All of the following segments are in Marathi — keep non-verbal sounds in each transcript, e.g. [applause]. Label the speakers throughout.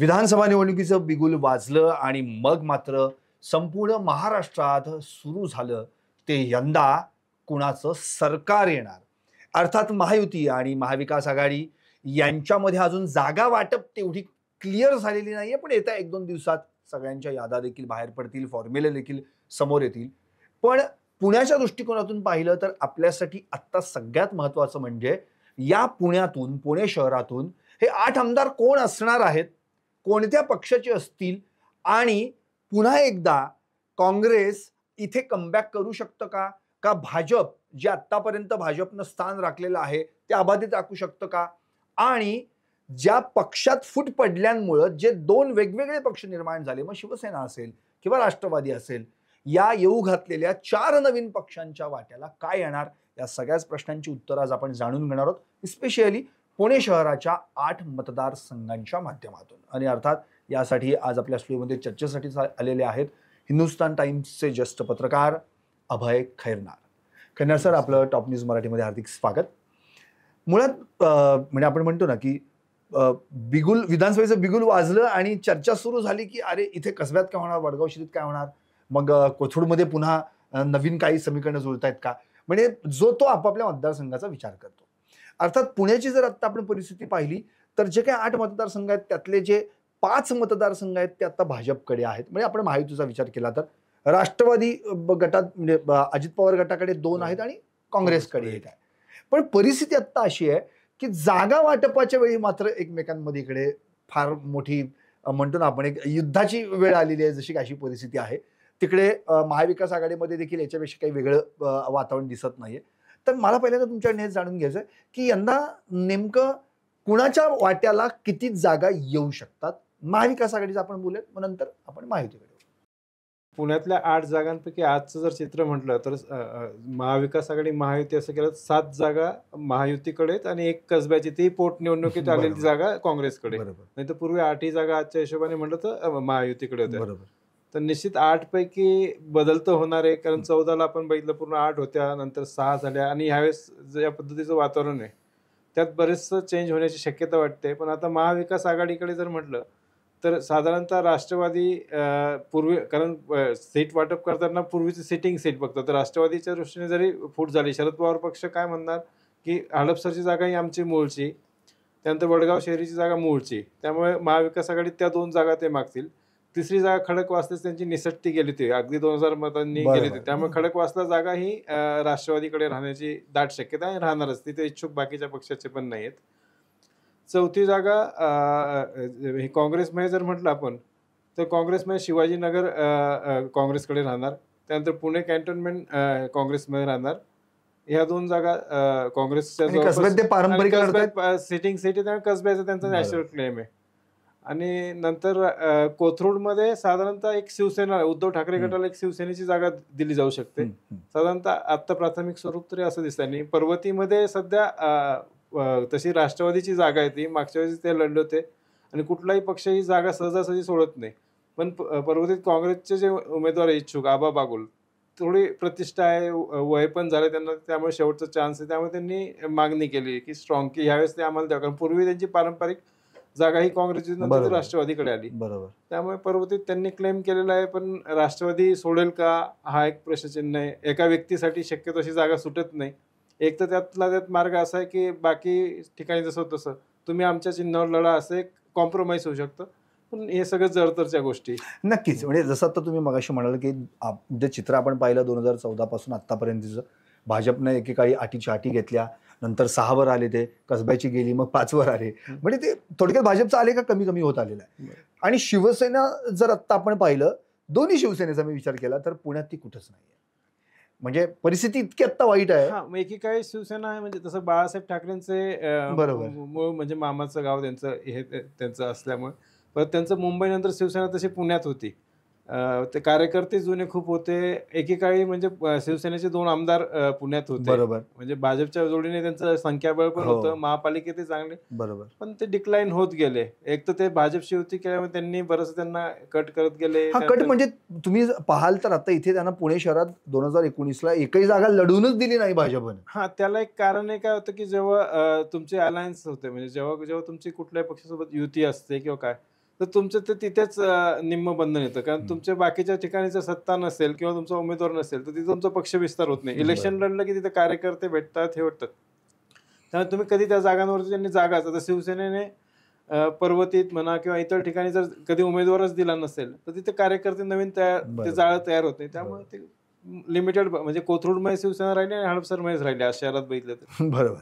Speaker 1: विधानसभा निवडणुकीचं बिगुल वाजलं आणि मग मात्र संपूर्ण महाराष्ट्रात सुरू झालं ते यंदा कुणाचं सरकार येणार अर्थात महायुती आणि महाविकास आघाडी यांच्यामध्ये अजून जागा वाटप तेवढी क्लिअर झालेली नाही आहे पण येत्या एक दोन दिवसात सगळ्यांच्या यादा देखील बाहेर पडतील फॉर्म्युले देखील समोर येतील पण पुण्याच्या दृष्टिकोनातून पाहिलं तर आपल्यासाठी आत्ता सगळ्यात महत्त्वाचं म्हणजे या पुण्यातून पुणे शहरातून हे आठ आमदार कोण असणार आहेत कोणत्या पक्षाचे असतील आणि पुन्हा एकदा काँग्रेस इथे कमबॅक करू शकतं का का भाजप जे आत्तापर्यंत भाजपनं स्थान राखलेलं आहे ते अबाधित राखू शकतं का आणि ज्या पक्षात फूट पडल्यांमुळं जे दोन वेगवेगळे पक्ष निर्माण झाले मग शिवसेना असेल किंवा राष्ट्रवादी असेल या येऊ घातलेल्या चार नवीन पक्षांच्या वाट्याला काय येणार या सगळ्याच प्रश्नांची उत्तरं आज आपण जाणून घेणार आहोत स्पेशली पुणे शहराच्या आठ मतदारसंघांच्या माध्यमातून आणि अर्थात यासाठी आज आपल्या स्टुडिओमध्ये चर्चेसाठी आलेले आहेत हिंदुस्तान टाइम्सचे ज्येष्ठ पत्रकार अभय खैरनार खैरनार सर आपलं टॉप न्यूज मराठीमध्ये हार्दिक स्वागत मुळात म्हणजे आपण म्हणतो ना की बिगुल विधानसभेचं बिगुल वाजलं आणि चर्चा सुरू झाली की अरे इथे कसब्यात काय होणार वडगाव शिरीत काय होणार मग कोथरूडमध्ये पुन्हा नवीन काही समीकरणं जुळत आहेत का म्हणजे जो तो आपापल्या मतदारसंघाचा विचार करतो अर्थात पुण्याची जर आत्ता आपण परिस्थिती पाहिली तर जे काही आठ मतदारसंघ आहेत त्यातले जे पाच मतदारसंघ आहेत ते आता भाजपकडे आहेत म्हणजे आपण महायुतीचा विचार केला तर राष्ट्रवादी गटात म्हणजे अजित पवार गटाकडे दोन आहेत आणि काँग्रेसकडे एक आहे पण परिस्थिती आत्ता अशी आहे की जागा वाटपाच्या वेळी मात्र एकमेकांमध्ये इकडे फार मोठी म्हणतो ना आपण एक युद्धाची वेळ आलेली आहे जशी अशी परिस्थिती आहे तिकडे महाविकास आघाडीमध्ये देखील याच्यापेक्षा काही वेगळं वातावरण दिसत नाहीये तर मला पहिल्यांदा तुमच्याकडे हे जाणून घ्यायचं आहे की यंदा नेमकं कुणाच्या वाट्याला किती जागा येऊ शकतात महाविकास आघाडीचं आपण बोलूयात मग नंतर आपण माहितीकडे
Speaker 2: पुण्यातल्या आठ जागांपैकी आजचं जर चित्र म्हटलं तर महाविकास आघाडी महायुती असं केलं सात जागा महायुतीकडेच आणि एक कसब्याची ती पोटनिवडणुकीत आलेली जागा काँग्रेसकडे नाही तर पूर्वी आठही जागा आजच्या हिशोबाने म्हटलं तर महायुतीकडे होत्या तर निश्चित आठपैकी बदल तर होणार आहे कारण चौदाला आपण बघितलं पूर्ण आठ होत्या नंतर सहा झाल्या आणि ह्यावेळेस ज्या पद्धतीचं वातावरण आहे त्यात बरेचसं चेंज होण्याची शक्यता वाटते पण आता महाविकास आघाडीकडे जर म्हटलं तर साधारणतः राष्ट्रवादी पूर्वी कारण सीट वाटप करताना पूर्वीची सिटिंग सीट बघतो तर राष्ट्रवादीच्या दृष्टीने जरी फूट झाली शरद पवार पक्ष काय म्हणणार की हडपसरची जागा ही आमची मूळची त्यानंतर वडगाव शहरीची जागा मूळची त्यामुळे महाविकास आघाडीत त्या दोन जागा ते मागतील तिसरी जागा खडक खडकवासलाच त्यांची निसटती गेली होती अगदी दोन हजार मतांनी गेली होती त्यामुळे खडक खडकवासला जागा ही राष्ट्रवादीकडे राहण्याची दाट शक्यता आहे राहणारच तिथे इच्छुक बाकीच्या पक्षाचे पण नाहीत चौथी जागा काँग्रेसमध्ये जर म्हटलं आपण तर काँग्रेसमध्ये शिवाजीनगर काँग्रेसकडे राहणार त्यानंतर पुणे कॅन्टोन्मेंट काँग्रेसमध्ये राहणार ह्या दोन जागा काँग्रेसच्या सिटिंग सिटी त्यामुळे कसब्याचा त्यांचा नॅशनल क्लेम आहे आणि नंतर कोथरूडमध्ये साधारणतः एक शिवसेना उद्धव ठाकरे गटाला एक शिवसेनेची जागा दिली जाऊ शकते साधारणतः आत्ता प्राथमिक स्वरूप तरी असं दिसत नाही पर्वतीमध्ये सध्या तशी राष्ट्रवादीची जागा आहे ती मागच्या वेळेस ते लढले होते आणि कुठलाही पक्ष ही जागा सहजासहजी सोडत नाही पण पर्वतीत काँग्रेसचे जे उमेदवार इच्छुक आबा बागुल थोडी प्रतिष्ठा आहे वय पण झालं त्यांना त्यामुळे शेवटचा चान्स आहे त्यामुळे त्यांनी मागणी केली की स्ट्रॉंग की ह्यावेळेस ते आम्हाला द्या कारण पूर्वी त्यांची पारंपरिक जागा ही काँग्रेसची राष्ट्रवादीकडे आली बरोबर त्यामुळे पर्वतीत त्यांनी क्लेम केलेला आहे पण राष्ट्रवादी सोडेल का हा एक प्रश्नचिन्ह आहे एका व्यक्तीसाठी शक्यतो अशी जागा सुटत नाही एक तर त्यातला त्यात मार्ग असा आहे की बाकी ठिकाणी जसं तसं तुम्ही आमच्या चिन्हावर लढा असं एक कॉम्प्रोमाइज होऊ शकतं पण हे सगळं जरतरच्या गोष्टी
Speaker 1: नक्कीच म्हणजे जसं आता तुम्ही मगाशी म्हणाल की जे चित्र आपण पाहिलं दोन हजार चौदापासून आत्तापर्यंतचं भाजपने एकेकाळी आटीच्या आटी घेतल्या नंतर सहावर आले ते कसब्याची गेली मग पाचवर आले म्हणजे ते थोडक्यात भाजपचा आले का कमी कमी होत आलेला आहे आणि शिवसेना जर आत्ता आपण पाहिलं दोन्ही शिवसेनेचा मी विचार केला तर पुण्यात ती कुठंच नाही म्हणजे परिस्थिती इतकी आत्ता वाईट आहे
Speaker 2: एकी काय शिवसेना आहे म्हणजे तसं बाळासाहेब ठाकरेंचे बरोबर मूळ म्हणजे मामाचं गाव त्यांचं हे त्यांचं असल्यामुळे परत त्यांचं मुंबईनंतर शिवसेना तशी पुण्यात होती ते कार्यकर्ते जुने खूप होते एकेकाळी म्हणजे शिवसेनेचे दोन आमदार पुण्यात होते बरोबर म्हणजे भाजपच्या जोडीने त्यांचं संख्याबळ पण हो. होतं महापालिकेत चांगले बरोबर पण ते डिक्लाईन होत गेले एक तर ते भाजपशी युती केल्यामुळे त्यांनी बरस त्यांना कट करत गेले कट म्हणजे
Speaker 1: तुम्ही पाहाल तर आता इथे त्यांना पुणे शहरात दोन हजार एकोणीसला एकही जागा लढूनच दिली नाही भाजपने
Speaker 2: हा त्याला एक कारण काय होतं की जेव्हा तुमचे अलायन्स होते म्हणजे जेव्हा जेव्हा तुमची कुठल्याही पक्षासोबत युती असते किंवा काय तर तुमचं ते तिथेच निम्म बंधन येतं कारण तुमच्या बाकीच्या ठिकाणी सत्ता नसेल किंवा तुमचा उमेदवार नसेल तर तिथे तुमचा पक्ष विस्तार होत नाही इलेक्शन लढलं की तिथे कार्यकर्ते भेटतात हे वाटतात त्यामुळे तुम्ही कधी त्या जागांवर त्यांनी जागाच आता शिवसेनेने पर्वतीत म्हणा किंवा इतर ठिकाणी जर कधी उमेदवारच दिला नसेल तर तिथे कार्यकर्ते नवीन तयार ते जाळं तयार होत नाही त्यामुळे ते लिमिटेड म्हणजे मध्ये शिवसेना राहिली आणि हडपसरमध्येच राहिली आज शहरात बघितलं तर
Speaker 1: [laughs] बरोबर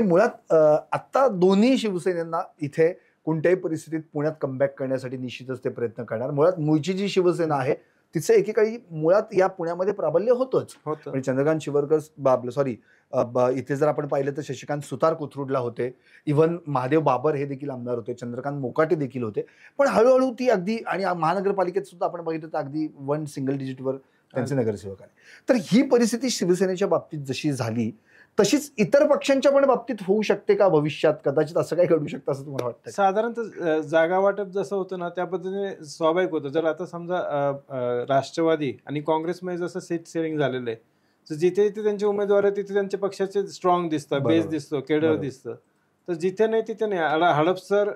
Speaker 1: म्हणजे मुळात आत्ता दोन्ही शिवसेनेना इथे कोणत्याही परिस्थितीत पुण्यात कमबॅक करण्यासाठी निश्चितच ते प्रयत्न करणार मुळात मुळची जी शिवसेना आहे तिचं एकेकाळी मुळात या पुण्यामध्ये प्राबल्य होतच म्हणजे चंद्रकांत शिवरकर बाबलं सॉरी इथे जर आपण पाहिलं तर शशिकांत सुतार कोथरूडला होते इव्हन महादेव बाबर हे देखील आमदार होते चंद्रकांत मोकाटे देखील होते पण हळूहळू ती अगदी आणि महानगरपालिकेत सुद्धा आपण बघितलं तर अगदी वन सिंगल डिजिटवर त्यांचे नगरसेवक आले तर ही परिस्थिती शिवसेनेच्या बाबतीत जशी झाली तशीच इतर पक्षांच्या पण बाबतीत होऊ शकते का भविष्यात कदाचित असं काही घडू शकतं असं तुम्हाला वाटतं
Speaker 2: साधारणतः जागा वाटप जसं होतं ना त्या पद्धतीने स्वाभाविक होतं जर आता समजा राष्ट्रवादी आणि काँग्रेसमध्ये जसं सीट सेविंग झालेलं आहे जिथे जिथे त्यांचे उमेदवार आहेत तिथे त्यांच्या पक्षाचे स्ट्रॉंग दिसतं बेस दिसतो केडर दिसतं तर जिथे नाही तिथे नाही हडपसर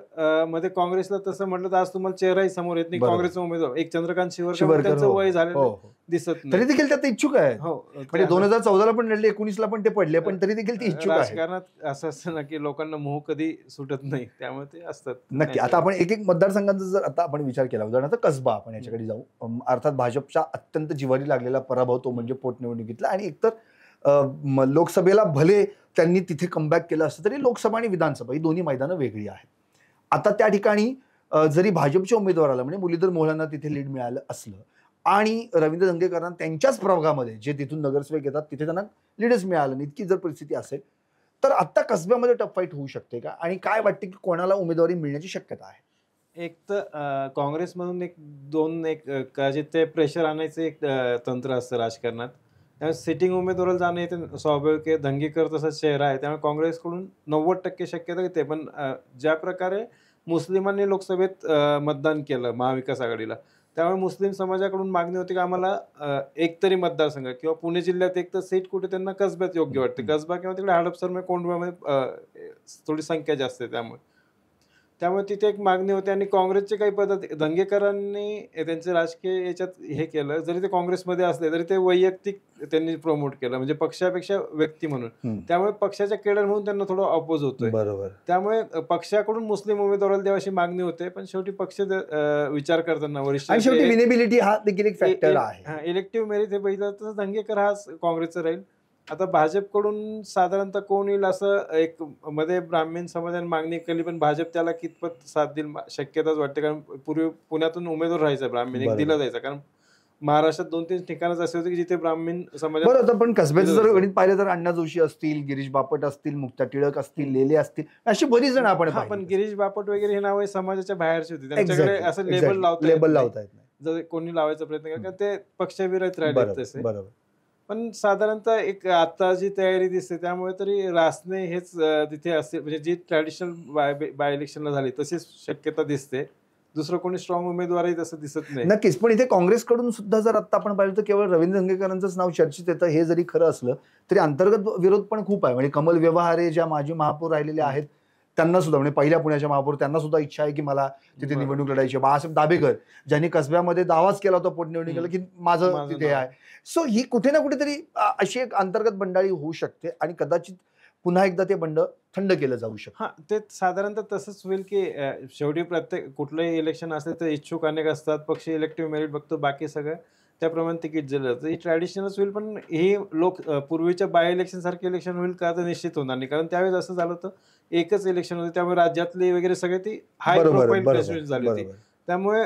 Speaker 2: मध्ये काँग्रेसला तसं म्हटलं तर आज तुम्हाला चेहराही समोर येत नाही काँग्रेस उमेदवार एक चंद्रकांत शिवरकर त्यांचं हो, वय झालेलं हो, हो. दिसत तरी देखील त्यात
Speaker 1: इच्छुक आहे म्हणजे दोन हजार चौदाला पण लढले एकोणीसला पण ते पडले पण तरी देखील ते इच्छुक
Speaker 2: असं असतं ना की लोकांना मोह कधी सुटत नाही त्यामुळे ते असतात नक्की आता आपण एक
Speaker 1: एक मतदारसंघांचा जर आता आपण विचार केला उदाहरणार्थ कसबा आपण याच्याकडे जाऊ अर्थात भाजपचा अत्यंत जिवारी लागलेला पराभव तो म्हणजे पोटनिवडणुकीतला आणि एकतर लोकसभेला भले त्यांनी तिथे कमबॅक केलं असतं तरी लोकसभा आणि विधानसभा ही दोन्ही मैदानं वेगळी आहेत आता त्या ठिकाणी जरी भाजपचे उमेदवार उमेदवाराला म्हणजे मुलीधर मोहलांना तिथे लीड मिळालं असलं आणि रवींद्र धंगेकरांना त्यांच्याच प्रभागामध्ये जे तिथून नगरसेवक येतात तिथे त्यांना लीडच मिळालं इतकी जर परिस्थिती असेल तर आत्ता कसब्यामध्ये टफ फाईट होऊ शकते का आणि काय वाटते की कोणाला उमेदवारी मिळण्याची शक्यता
Speaker 2: आहे एक तर काँग्रेसमधून एक दोन एक जे ते प्रेशर आणायचं एक तंत्र असतं राजकारणात त्यामुळे सिटिंग उमेदवाराला जाणं हे स्वाभाविक आहे दंगेकर असा शहर आहे त्यामुळे काँग्रेसकडून नव्वद टक्के शक्यता येते पण ज्या प्रकारे मुस्लिमांनी लोकसभेत मतदान केलं महाविकास आघाडीला त्यामुळे मुस्लिम समाजाकडून मागणी होती की आम्हाला एकतरी मतदारसंघ किंवा पुणे जिल्ह्यात एक तर सीट कुठे त्यांना कसब्यात योग्य वाटते कसबा किंवा तिकडे हडपसर म्हणजे कोंडव्यामध्ये थोडी संख्या जास्त आहे त्यामुळे त्यामुळे तिथे एक मागणी होती आणि काँग्रेसचे काही पद दंगेकरांनी त्यांचे राजकीय याच्यात हे केलं जरी ते काँग्रेसमध्ये असले तरी ते वैयक्तिक त्यांनी प्रमोट केलं म्हणजे पक्षापेक्षा व्यक्ती म्हणून त्यामुळे पक्षाच्या केडर म्हणून त्यांना थोडं अपोज
Speaker 1: होतोय बरोबर
Speaker 2: त्यामुळे पक्षाकडून मुस्लिम उमेदवाराला अशी मागणी होते पण शेवटी पक्ष विचार करताना वरिष्ठ हा
Speaker 1: देखील एक फॅक्टर आहे
Speaker 2: इलेक्टिव्ह मेरिट हे बघितलं तर दंगेकर हा काँग्रेसचा राहील आता भाजपकडून साधारणतः कोण येईल असं एक मध्ये ब्राह्मण समाजाने मागणी केली पण भाजप त्याला कितपत साथ देईल शक्यताच वाटते कारण पूर्वी पुण्यातून उमेदवार राहायचा ब्राह्मण एक दिला जायचा कारण महाराष्ट्रात दोन तीन ठिकाणच असे होते की जिथे ब्राह्मीण समाज पण कसब्याचं जर गणित
Speaker 1: पाहिलं तर अण्णा जोशी असतील गिरीश बापट असतील मुक्ता टिळक असतील लेले असतील अशी बरीच जण आपण पण
Speaker 2: गिरीश बापट वगैरे हे नाव समाजाच्या बाहेरचे होते त्यांच्याकडे असं लेबल लावत लेबल लावता जर कोणी लावायचा प्रयत्न केला ते पक्षविरत राहिले तसे बरोबर पण साधारणतः एक आता जी तयारी दिसते त्यामुळे तरी रासने हेच तिथे असते म्हणजे जी ट्रॅडिशनल बाय बाय इलेक्शनला झाली तशीच शक्यता दिसते दुसरं कोणी स्ट्रॉंग उमेदवारही तसं दिसत नाही नक्कीच
Speaker 1: पण इथे काँग्रेसकडून सुद्धा जर आता आपण पाहिलं तर केवळ रवींद्र धंगेकरांचंच नाव चर्चेत येतं हे जरी खरं असलं तरी अंतर्गत विरोध पण खूप आहे म्हणजे कमल व्यवहारे ज्या माजी महापौर राहिलेल्या आहेत त्यांना सुद्धा म्हणजे पहिल्या पुण्याच्या महापौर त्यांना सुद्धा इच्छा आहे की मला तिथे निवडणूक लढायची बाळासाहेब दाबेकर ज्यांनी कसब्यामध्ये दावाच केला होता पोटनिवडणुकीला की माझं तिथे आहे सो ही कुठे ना कुठेतरी अशी एक अंतर्गत बंडाळी होऊ शकते आणि कदाचित पुन्हा एकदा ते बंड थंड केलं जाऊ शकतं हा
Speaker 2: ते साधारणतः तसंच होईल की शेवटी प्रत्येक कुठलंही इलेक्शन असेल तर इच्छुक अनेक असतात पक्ष इलेक्टिव्ह मेरिट बघतो बाकी सगळं त्याप्रमाणे तिकीट दिलं जातं हे ट्रॅडिशनल होईल पण हे लोक पूर्वीच्या बाय इलेक्शन सारखे इलेक्शन होईल का तर निश्चित होणार नाही कारण त्यावेळेस असं झालं होतं एकच इलेक्शन होते त्यामुळे राज्यातले वगैरे सगळे ती हाय प्रोफाईल झाली होती त्यामुळे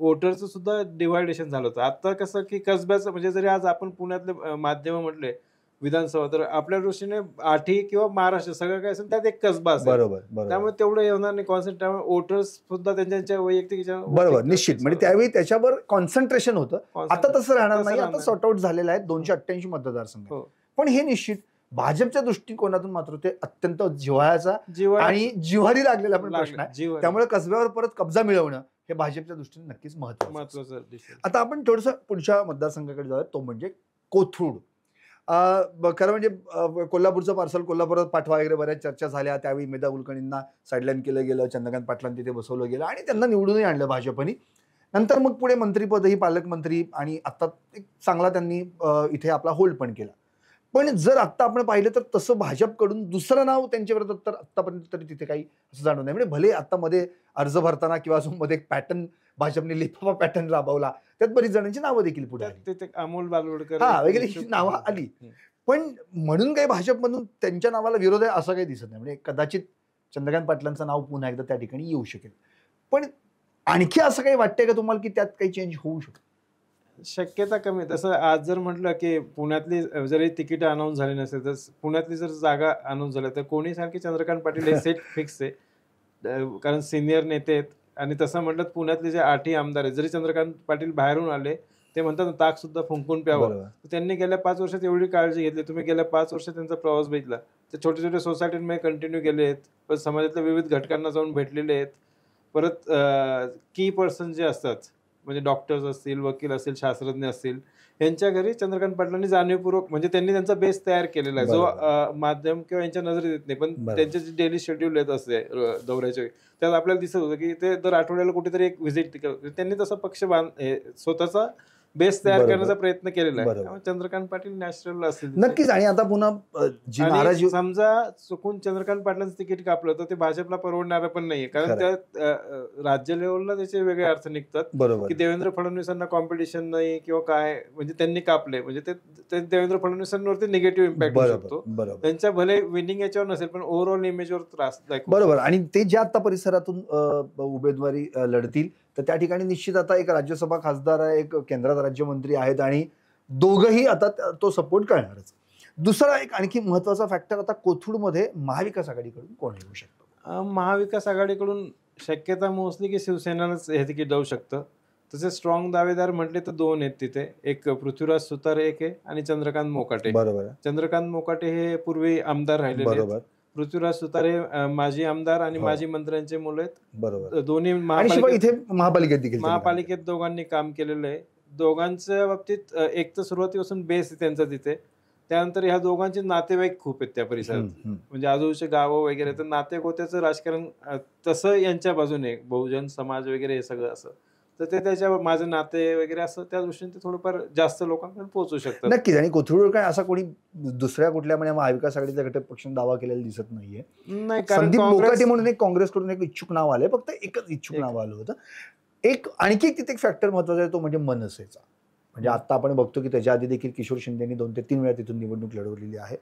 Speaker 2: वोटरचं सुद्धा डिव्हायडेशन झालं होतं आता कसं की कसब्याचं म्हणजे जरी आज आपण पुण्यातले माध्यम म्हटले विधानसभा तर आपल्या दृष्टीने आठी किंवा महाराष्ट्र सगळं काय असेल त्यात एक कसबा असेल बरोबर त्यामुळे तेवढं येणार नाही कॉन्सन्ट्रेट वोटर्स सुद्धा त्यांच्या वैयक्तिक बरोबर
Speaker 1: निश्चित म्हणजे त्यावेळी त्याच्यावर कॉन्सन्ट्रेशन होतं आता तसं राहणार नाही आता सॉर्ट आउट झालेलं आहे दोनशे अठ्ठ्याऐंशी मतदारसंघ हो. पण हे निश्चित भाजपच्या दृष्टिकोनातून मात्र ते अत्यंत जिव्हाळ्याचा आणि जिव्हारी लागलेला पण प्रश्न आहे त्यामुळे कसब्यावर परत कब्जा मिळवणं हे भाजपच्या दृष्टीने नक्कीच महत्वाचं आता आपण थोडस पुढच्या मतदारसंघाकडे जाऊया तो म्हणजे कोथरूड खरं म्हणजे कोल्हापूरचं पार्सल कोल्हापुरात पाठवा वगैरे बऱ्याच चर्चा झाल्या त्यावेळी मेधा कुलकर्णींना साईडलाईन केलं गेलं चंद्रकांत पाटलांना तिथे बसवलं गेलं आणि त्यांना निवडूनही आणलं भाजपने नंतर मग पुढे मंत्रीपदही पालकमंत्री आणि आत्ता एक चांगला त्यांनी इथे आपला होल्ड पण केला पण जर आत्ता आपण पाहिलं तर तसं भाजपकडून दुसरं नाव त्यांच्यावर तर आत्तापर्यंत तरी तिथे काही असं जाणवत नाही म्हणजे भले आत्ता मध्ये अर्ज भरताना किंवा मध्ये एक पॅटर्न भाजपने लिफाफा पॅटर्न राबवला त्यात बरीच जणांची नावं देखील पुढे
Speaker 2: अमोल बालोडकर हा वगैरे ही
Speaker 1: नावं आली पण म्हणून काही भाजपमधून त्यांच्या नावाला विरोध आहे असं काही दिसत नाही म्हणजे कदाचित चंद्रकांत पाटलांचं नाव पुन्हा एकदा त्या ठिकाणी येऊ शकेल पण आणखी असं काही वाटतंय का तुम्हाला की त्यात काही चेंज होऊ शकतो शक्यता कमी तसं आज जर म्हटलं की
Speaker 2: पुण्यातली जरी तिकीट अनाऊन्स झाली नसेल तर पुण्यातली जर जागा अनाऊन्स झाल्या तर कोणी सारखी चंद्रकांत पाटील हे सेट [laughs] फिक्स आहे कारण सिनियर नेते आहेत आणि तसं म्हटलं पुण्यातले जे आठही आमदार आहेत जरी चंद्रकांत पाटील बाहेरून आले ते म्हणतात ताक सुद्धा फुंकून प्यावं त्यांनी गेल्या पाच वर्षात एवढी काळजी घेतली तुम्ही गेल्या पाच वर्षात त्यांचा प्रवास बघितला ते छोटे छोटे सोसायटींमध्ये कंटिन्यू गेले आहेत परत समाजातल्या विविध घटकांना जाऊन भेटलेले आहेत परत की पर्सन जे असतात म्हणजे डॉक्टर्स असतील वकील असतील शास्त्रज्ञ असतील यांच्या घरी चंद्रकांत पाटलांनी जाणीवपूर्वक म्हणजे त्यांनी त्यांचा बेस तयार केलेला आहे जो माध्यम किंवा यांच्या नजरेत येत नाही पण त्यांचे जे डेली शेड्यूल येत असते दौऱ्याचे त्यात आपल्याला दिसत होतं की ते दर आठवड्याला कुठेतरी एक व्हिजिट त्यांनी तसा पक्ष बांध स्वतःचा बेस तयार करण्याचा प्रयत्न केलेला आहे चंद्रकांत पाटील नॅचरल असेल नक्कीच
Speaker 1: आणि आता पुन्हा
Speaker 2: समजा चुकून चंद्रकांत पाटलांचं तिकीट कापलं तर ते भाजपला परवडणार पण नाहीये कारण त्या राज्य लेवलला त्याचे वेगळे अर्थ निघतात की देवेंद्र फडणवीसांना कॉम्पिटिशन नाही किंवा काय म्हणजे त्यांनी कापले म्हणजे ते देवेंद्र फडणवीसांवरती निगेटिव्ह इम्पॅक्ट शकतो त्यांच्या भले विनिंग याच्यावर नसेल पण ओव्हरऑल इमेजवर त्रास बरोबर
Speaker 1: आणि ते ज्या आता परिसरातून उमेदवारी लढतील तर त्या ठिकाणी निश्चित आता एक राज्यसभा खासदार आहे एक केंद्रात राज्यमंत्री आहेत आणि दोघंही आता तो सपोर्ट करणारच दुसरा एक आणखी महत्वाचा फॅक्टर आता कोथरूडमध्ये महाविकास आघाडीकडून कोण येऊ
Speaker 2: शकतो महाविकास आघाडीकडून शक्यता मोस्टली की शिवसेनानंच हे तिकीट जाऊ शकतं तसे स्ट्रॉंग दावेदार म्हटले तर दोन आहेत तिथे एक पृथ्वीराज सुतार एक आहे आणि चंद्रकांत मोकाटे बरोबर चंद्रकांत मोकाटे हे पूर्वी आमदार राहिले बरोबर पृथ्वीराज सुतारे माजी आमदार आणि हो. माजी मंत्र्यांचे मुलं आहेत बरोबर दोन्ही इथे
Speaker 1: महापालिकेत देखील महापालिकेत
Speaker 2: दोघांनी काम केलेलं आहे दोघांच्या बाबतीत एक तर सुरुवातीपासून बेस आहे त्यांचा तिथे त्यानंतर ह्या दोघांचे नातेवाईक खूप आहेत त्या परिसरात म्हणजे आजूबाजूचे गावं वगैरे तर नातेगोत्याचं राजकारण तसं यांच्या बाजूने बहुजन समाज वगैरे हे सगळं असं तर ते त्याच्यावर माझं नाते वगैरे असं त्या दृष्टीने थोडंफार जास्त लोकांपर्यंत पोहोचू शकतात नक्कीच
Speaker 1: आणि कोथरूड काय असा कोणी दुसऱ्या कुठल्या म्हणजे महाविकास आघाडीचा घटक पक्ष दावा केलेला दिसत नाहीये
Speaker 2: नाही म्हणून
Speaker 1: एक काँग्रेसकडून एक इच्छुक नाव आलंय फक्त एकच इच्छुक नाव आलं होतं एक आणखी एक तिथे एक फॅक्टर महत्वाचा आहे तो म्हणजे मनसेचा म्हणजे आता आपण बघतो की त्याच्या आधी देखील किशोर शिंदेनी दोन ते तीन वेळा तिथून निवडणूक लढवलेली आहे